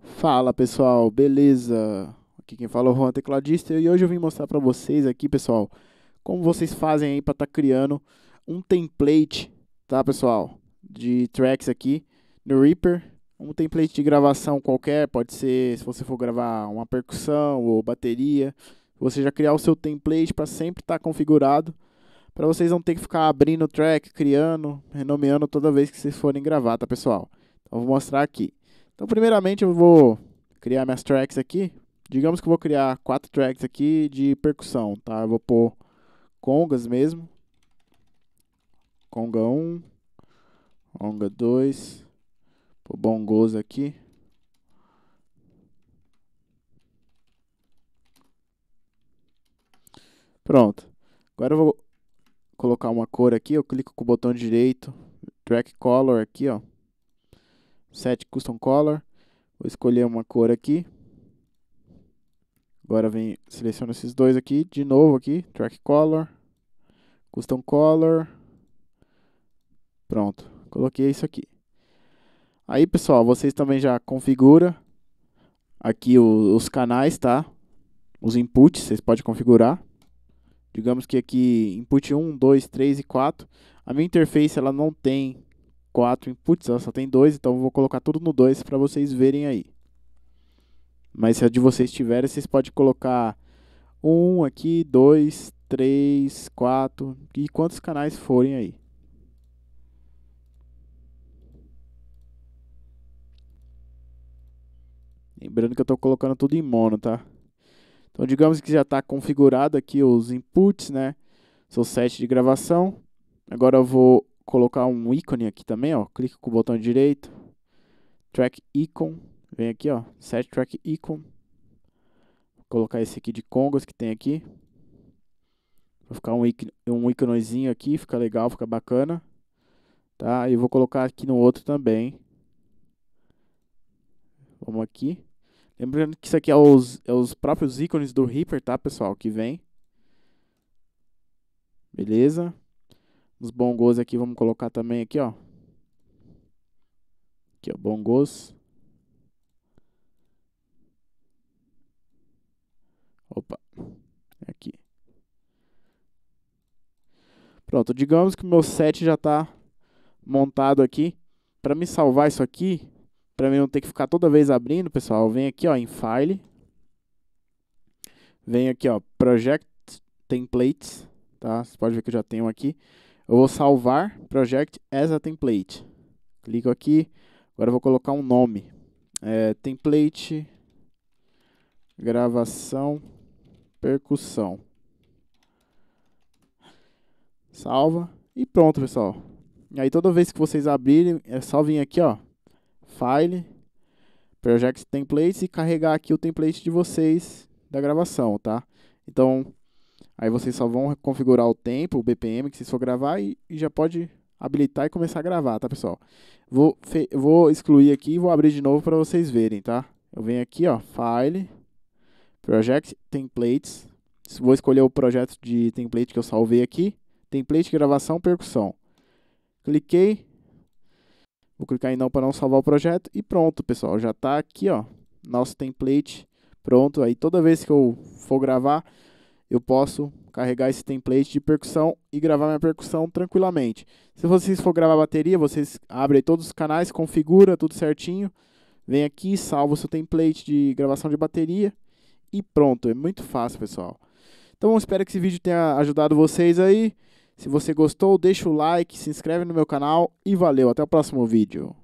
Fala pessoal, beleza? Aqui quem fala é o Juan Tecladista e hoje eu vim mostrar para vocês aqui, pessoal, como vocês fazem aí para estar tá criando um template, tá pessoal, de tracks aqui no Reaper, um template de gravação qualquer, pode ser se você for gravar uma percussão ou bateria, você já criar o seu template para sempre estar tá configurado, para vocês não ter que ficar abrindo track, criando, renomeando toda vez que vocês forem gravar, tá pessoal? Então vou mostrar aqui. Então, primeiramente, eu vou criar minhas tracks aqui. Digamos que eu vou criar quatro tracks aqui de percussão, tá? Eu vou pôr congas mesmo. Conga 1, conga 2, pôr bongos aqui. Pronto. Agora eu vou colocar uma cor aqui, eu clico com o botão direito, track color aqui, ó set custom color. Vou escolher uma cor aqui. Agora vem, seleciono esses dois aqui, de novo aqui, track color, custom color. Pronto, coloquei isso aqui. Aí, pessoal, vocês também já configura aqui o, os canais, tá? Os inputs, vocês podem configurar. Digamos que aqui input 1, 2, 3 e 4. A minha interface ela não tem quatro inputs, ela só tem dois, então eu vou colocar tudo no 2 para vocês verem aí. Mas se a de vocês tiver, vocês podem colocar um aqui, dois, três, quatro e quantos canais forem aí. Lembrando que eu estou colocando tudo em mono, tá? Então, digamos que já está configurado aqui os inputs, né? sou set de gravação. Agora eu vou colocar um ícone aqui também, ó. Clica com o botão direito. Track Icon. Vem aqui, ó. Set Track Icon. Vou colocar esse aqui de Congos que tem aqui. vou ficar um, um íconezinho aqui. Fica legal, fica bacana. Tá? E vou colocar aqui no outro também. Vamos aqui. Lembrando que isso aqui é os, é os próprios ícones do Reaper, tá, pessoal? Que vem. Beleza? Os bongos aqui, vamos colocar também aqui, ó. Aqui, ó, bongos. Opa, é aqui. Pronto, digamos que o meu set já tá montado aqui. Para me salvar isso aqui, para mim não ter que ficar toda vez abrindo, pessoal, vem aqui ó, em File. Vem aqui ó, Project Templates, tá? Você pode ver que eu já tenho aqui. Eu vou salvar Project as a template. Clico aqui. Agora vou colocar um nome. É, template gravação percussão. Salva e pronto, pessoal. E aí toda vez que vocês abrirem, é só vir aqui, ó, File, Project Templates e carregar aqui o template de vocês da gravação, tá? Então, Aí vocês só vão configurar o tempo, o BPM que vocês for gravar e, e já pode habilitar e começar a gravar, tá, pessoal? Vou, fe, vou excluir aqui e vou abrir de novo para vocês verem, tá? Eu venho aqui, ó, File, Project Templates. Vou escolher o projeto de template que eu salvei aqui. Template, gravação, percussão. Cliquei. Vou clicar em não para não salvar o projeto. E pronto, pessoal. Já está aqui, ó. Nosso template pronto. Aí toda vez que eu for gravar, eu posso carregar esse template de percussão e gravar minha percussão tranquilamente. Se vocês for gravar bateria, vocês abrem todos os canais, configura tudo certinho, vem aqui, salva o seu template de gravação de bateria e pronto, é muito fácil, pessoal. Então, espero que esse vídeo tenha ajudado vocês aí. Se você gostou, deixa o like, se inscreve no meu canal e valeu, até o próximo vídeo.